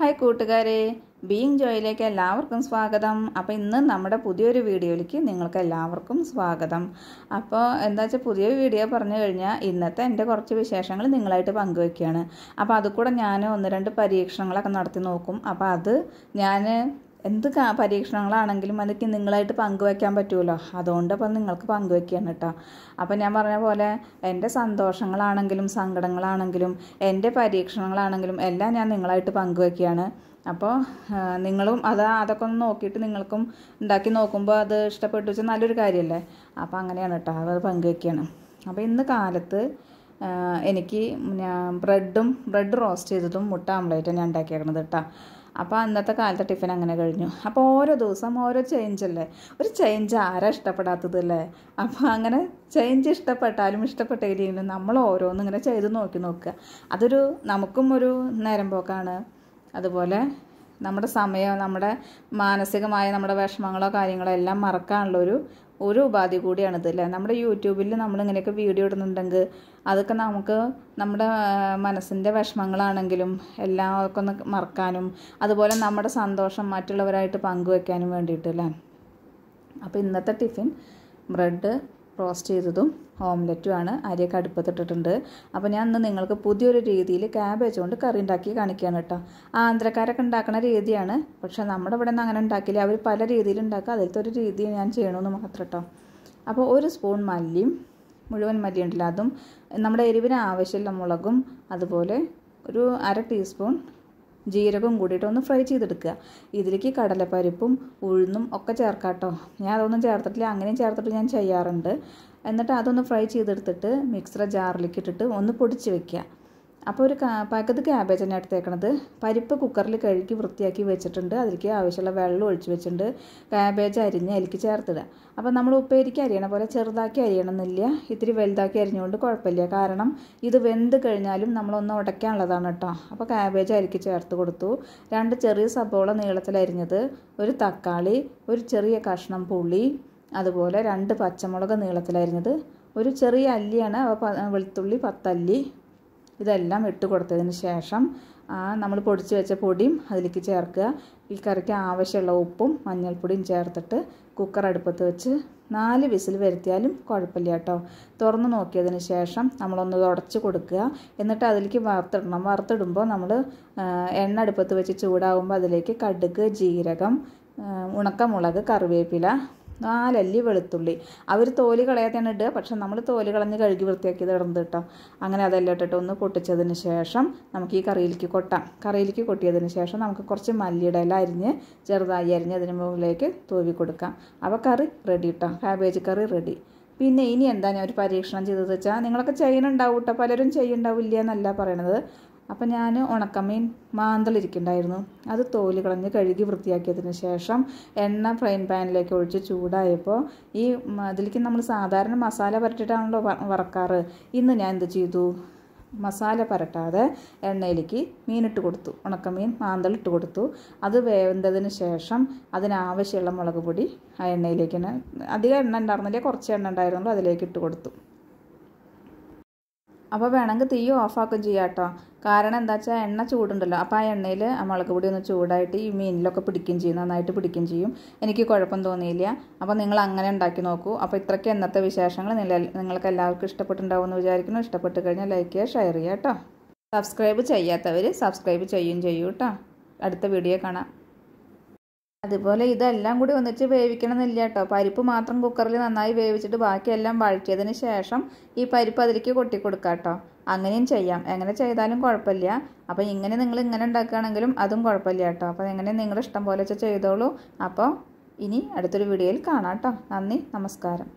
hi കൂട്ടുകാരെ being ജോയിലേക്ക് എല്ലാവർക്കും സ്വാഗതം അപ്പോൾ ഇന്ന് നമ്മുടെ പുതിയൊരു വീഡിയോയിലേക്ക് നിങ്ങൾക്ക് എല്ലാവർക്കും സ്വാഗതം അപ്പോൾ എന്താ വെച്ചാൽ പുതിയ വീഡിയോ പറഞ്ഞു കഴിഞ്ഞാൽ ഇന്നത്തെ എൻ്റെ കുറച്ച് വിശേഷങ്ങൾ നിങ്ങളായിട്ട് പങ്കുവയ്ക്കുകയാണ് അപ്പോൾ അതുകൂടെ ഞാൻ ഒന്ന് രണ്ട് പരീക്ഷണങ്ങളൊക്കെ നടത്തി നോക്കും അപ്പോൾ അത് ഞാൻ എന്ത് പരീക്ഷണങ്ങളാണെങ്കിലും അതൊക്കെ നിങ്ങളായിട്ട് പങ്കുവയ്ക്കാൻ പറ്റുമല്ലോ അതുകൊണ്ട് അപ്പം നിങ്ങൾക്ക് പങ്കുവെക്കുകയാണ് കേട്ടോ അപ്പം ഞാൻ പറഞ്ഞ പോലെ എൻ്റെ സന്തോഷങ്ങളാണെങ്കിലും സങ്കടങ്ങളാണെങ്കിലും എൻ്റെ പരീക്ഷണങ്ങളാണെങ്കിലും എല്ലാം ഞാൻ നിങ്ങളായിട്ട് പങ്കുവെക്കുകയാണ് അപ്പോൾ നിങ്ങളും അത് അതൊക്കെ ഒന്ന് നോക്കിയിട്ട് നിങ്ങൾക്കും ഉണ്ടാക്കി നോക്കുമ്പോൾ അത് ഇഷ്ടപ്പെട്ടു വെച്ചാൽ നല്ലൊരു കാര്യമല്ലേ അപ്പോൾ അങ്ങനെയാണ് കേട്ടോ അത് പങ്കുവെക്കുകയാണ് അപ്പോൾ ഇന്ന് കാലത്ത് എനിക്ക് ബ്രെഡും ബ്രെഡ് റോസ്റ്റ് ചെയ്തതും മുട്ട ആംപ്ലേറ്റാണ് ഞാൻ ഉണ്ടാക്കിയേക്കണത് കേട്ടോ അപ്പോൾ അന്നത്തെ കാലത്തെ ടിഫിൻ അങ്ങനെ കഴിഞ്ഞു അപ്പോൾ ഓരോ ദിവസം ഓരോ ചേഞ്ച് അല്ലേ ഒരു ചേഞ്ച് ആരാ ഇഷ്ടപ്പെടാത്തതല്ലേ അപ്പോൾ അങ്ങനെ ചേഞ്ച് ഇഷ്ടപ്പെട്ടാലും ഇഷ്ടപ്പെട്ടില്ലെങ്കിലും നമ്മൾ ഓരോന്നും ഇങ്ങനെ ചെയ്ത് നോക്കി നോക്കുക അതൊരു നമുക്കും ഒരു നേരം പോക്കാണ് അതുപോലെ നമ്മുടെ സമയം നമ്മുടെ മാനസികമായ നമ്മുടെ വിഷമങ്ങളോ കാര്യങ്ങളോ എല്ലാം മറക്കാനുള്ള ഒരു ഉപാധി കൂടിയാണിത് അല്ലേ നമ്മുടെ യൂട്യൂബിൽ നമ്മളിങ്ങനെയൊക്കെ വീഡിയോ ഇടുന്നുണ്ടെങ്കിൽ അതൊക്കെ നമുക്ക് നമ്മുടെ മനസ്സിൻ്റെ വിഷമങ്ങളാണെങ്കിലും എല്ലാം ഒക്കെ ഒന്ന് മറക്കാനും അതുപോലെ നമ്മുടെ സന്തോഷം മറ്റുള്ളവരായിട്ട് പങ്കുവെക്കാനും വേണ്ടിയിട്ട് അല്ലേ അപ്പോൾ ഇന്നത്തെ ടിഫിൻ ബ്രെഡ് റോസ്റ്റ് ചെയ്തതും ഓംലെറ്റുമാണ് അരിയൊക്കെ അടുപ്പത്തിട്ടിട്ടുണ്ട് അപ്പോൾ ഞാൻ ഇന്ന് നിങ്ങൾക്ക് പുതിയൊരു രീതിയിൽ ക്യാബേജ് കൊണ്ട് കറി ഉണ്ടാക്കി കാണിക്കുകയാണ് കേട്ടോ ആന്ധ്രക്കാരൊക്കെ ഉണ്ടാക്കുന്ന രീതിയാണ് പക്ഷേ നമ്മുടെ ഇവിടെ നിന്ന് അങ്ങനെ ഉണ്ടാക്കില്ല അവർ പല രീതിയിൽ ഉണ്ടാക്കുക അതിലത്തെ ഒരു രീതി ഞാൻ ചെയ്യണമെന്ന് മാത്രം കേട്ടോ അപ്പോൾ ഒരു സ്പൂൺ മല്ലിയും മുഴുവൻ മല്ലിയും ഉണ്ടല്ലോ അതും നമ്മുടെ എരിവിന് ആവശ്യമുള്ള മുളകും അതുപോലെ ഒരു അര ടീസ്പൂൺ ജീരകവും കൂടിയിട്ട് ഒന്ന് ഫ്രൈ ചെയ്തെടുക്കുക ഇതിലേക്ക് കടലപ്പരിപ്പും ഉഴുന്നും ഒക്കെ ചേർക്കാം കേട്ടോ ഞാൻ അതൊന്നും ചേർത്തിട്ടില്ല അങ്ങനെയും ചേർത്തിട്ട് ഞാൻ ചെയ്യാറുണ്ട് എന്നിട്ട് അതൊന്ന് ഫ്രൈ ചെയ്തെടുത്തിട്ട് മിക്സറ ജാറിലേക്ക് ഇട്ടിട്ട് ഒന്ന് പൊടിച്ച് വെക്കുക അപ്പോൾ ഒരു പകുതി ക്യാബേജ് തന്നെ എടുത്തേക്കണത് പരിപ്പ് കുക്കറിൽ കഴുകി വൃത്തിയാക്കി വെച്ചിട്ടുണ്ട് അതിലേക്ക് ആവശ്യമുള്ള വെള്ളം ഒഴിച്ച് വെച്ചിട്ടുണ്ട് ക്യാബേജ് അരിഞ്ഞ് അതിലേക്ക് ചേർത്തിടുക അപ്പോൾ നമ്മൾ ഉപ്പേരിക്ക് അരിയണ പോലെ ചെറുതാക്കി അരിയണമെന്നില്ല ഇത്തിരി വലുതാക്കി അരിഞ്ഞുകൊണ്ട് കുഴപ്പമില്ല കാരണം ഇത് വെന്ത് കഴിഞ്ഞാലും നമ്മളൊന്ന് ഉടയ്ക്കാനുള്ളതാണ് കേട്ടോ അപ്പോൾ ക്യാബേജ് അരിക്ക് ചേർത്ത് കൊടുത്തു രണ്ട് ചെറിയ സബോള നീളത്തിൽ അരിഞ്ഞത് ഒരു തക്കാളി ഒരു ചെറിയ കഷ്ണം പുളി അതുപോലെ രണ്ട് പച്ചമുളക് നീളത്തിലായിരുന്നത് ഒരു ചെറിയ അല്ലിയാണ് വെളുത്തുള്ളി പത്തല്ലി ഇതെല്ലാം ഇട്ട് കൊടുത്തതിന് ശേഷം നമ്മൾ പൊടിച്ച് വെച്ച പൊടിയും അതിലേക്ക് ചേർക്കുക ഈ കറിക്ക് ആവശ്യമുള്ള ഉപ്പും മഞ്ഞൾപ്പൊടിയും ചേർത്തിട്ട് കുക്കർ അടുപ്പത്ത് വെച്ച് നാല് വിസിൽ വരുത്തിയാലും കുഴപ്പമില്ല കേട്ടോ തുറന്ന് നോക്കിയതിന് ശേഷം നമ്മളൊന്ന് തുടച്ച് കൊടുക്കുക എന്നിട്ട് അതിലേക്ക് വറുത്തിടണം വറുത്തിടുമ്പോൾ നമ്മൾ എണ്ണ അടുപ്പത്ത് വെച്ച് ചൂടാകുമ്പോൾ അതിലേക്ക് കടുക് ജീരകം ഉണക്കമുളക് കറിവേപ്പില നാലല്ലി വെളുത്തുള്ളി അവർ തോല് കളയാതെയാണ് ഇടുക പക്ഷെ നമ്മൾ തോല് കളഞ്ഞ് കഴുകി വൃത്തിയാക്കി ഇടുന്നത് കിട്ടാം അങ്ങനെ അതെല്ലാം ഇട്ടിട്ട് ഒന്ന് പൊട്ടിച്ചതിന് ശേഷം നമുക്ക് ഈ കറിയിലേക്ക് കൊട്ടാം കറിയിലേക്ക് കൊട്ടിയതിന് ശേഷം നമുക്ക് കുറച്ച് മല്ലിയുടെ ഇല അരിഞ്ഞ് ചെറുതായി അരിഞ്ഞ് അതിന് മുകളിലേക്ക് തൂവി കൊടുക്കാം അപ്പോൾ കറി റെഡി കേട്ടോ കാബേജ് കറി റെഡി പിന്നെ ഇനി എന്താ ഞാൻ ഒരു പരീക്ഷണം ചെയ്തതെന്ന് വെച്ചാൽ നിങ്ങളൊക്കെ ചെയ്യുന്നുണ്ടാവും കേട്ടോ പലരും ചെയ്യുന്നുണ്ടാവില്ല എന്നല്ല പറയണത് അപ്പം ഞാൻ ഉണക്കമീൻ മാന്തളിരിക്കുന്നുണ്ടായിരുന്നു അത് തോല് കളഞ്ഞ് കഴുകി വൃത്തിയാക്കിയതിന് ശേഷം എണ്ണ ഫ്രൈൻ പാനിലേക്ക് ഒഴിച്ച് ചൂടായപ്പോൾ ഈ അതിലേക്ക് നമ്മൾ സാധാരണ മസാല പരട്ടിട്ടാണല്ലോ വറക്കാറ് ഇന്ന് ഞാൻ എന്ത് ചെയ്തു മസാല പരട്ടാതെ എണ്ണയിലേക്ക് മീനിട്ട് കൊടുത്തു ഉണക്കമീൻ മാന്തളിട്ട് കൊടുത്തു അത് വേവന്തതിന് ശേഷം അതിനാവശ്യമുള്ള മുളക് പൊടി ആ എണ്ണയിലേക്ക് അധികം എണ്ണ ഉണ്ടായിരുന്നില്ല കുറച്ച് എണ്ണ ഉണ്ടായിരുന്നുള്ളൂ അതിലേക്ക് ഇട്ട് കൊടുത്തു അപ്പോൾ വേണമെങ്കിൽ തീ ഓഫാക്കുകയും ചെയ്യാം കേട്ടോ കാരണം എന്താ വെച്ചാൽ എണ്ണ ചൂടുണ്ടല്ലോ അപ്പോൾ ആ എണ്ണയിൽ മുളക് പൊടി ഒന്ന് ചൂടായിട്ട് ഈ മീനിലൊക്കെ പിടിക്കുകയും ചെയ്യും നന്നായിട്ട് പിടിക്കുകയും ചെയ്യും എനിക്ക് കുഴപ്പം തോന്നിയില്ല അപ്പോൾ നിങ്ങൾ അങ്ങനെ ഉണ്ടാക്കി നോക്കൂ അപ്പോൾ ഇത്രയ്ക്ക് എന്നത്തെ വിശേഷങ്ങൾ നിങ്ങൾക്ക് എല്ലാവർക്കും ഇഷ്ടപ്പെട്ടുണ്ടാവുമെന്ന് വിചാരിക്കുന്നു ഇഷ്ടപ്പെട്ട് കഴിഞ്ഞാൽ ലൈക്ക് ചെയ്യുക ഷെയർ ചെയ്യാം കേട്ടോ സബ്സ്ക്രൈബ് ചെയ്യാത്തവർ സബ്സ്ക്രൈബ് ചെയ്യും ചെയ്യൂ കേട്ടോ അടുത്ത വീഡിയോ കാണാം അതുപോലെ ഇതെല്ലാം കൂടി ഒന്നിച്ച് വേവിക്കണമെന്നില്ല കേട്ടോ പരിപ്പ് മാത്രം കുക്കറിൽ നന്നായി വേവിച്ചിട്ട് ബാക്കിയെല്ലാം വഴറ്റിയതിന് ശേഷം ഈ പരിപ്പ് അതിലേക്ക് കൊട്ടിക്കൊടുക്കുക കേട്ടോ അങ്ങനെയും ചെയ്യാം എങ്ങനെ ചെയ്താലും കുഴപ്പമില്ല അപ്പോൾ ഇങ്ങനെ നിങ്ങൾ ഇങ്ങനെ ഉണ്ടാക്കുകയാണെങ്കിലും അതും കുഴപ്പമില്ല കേട്ടോ അപ്പോൾ എങ്ങനെ നിങ്ങൾ ഇഷ്ടം പോലെ ചെയ്തോളൂ അപ്പോൾ ഇനി അടുത്തൊരു വീഡിയോയിൽ കാണാം കേട്ടോ നന്ദി നമസ്കാരം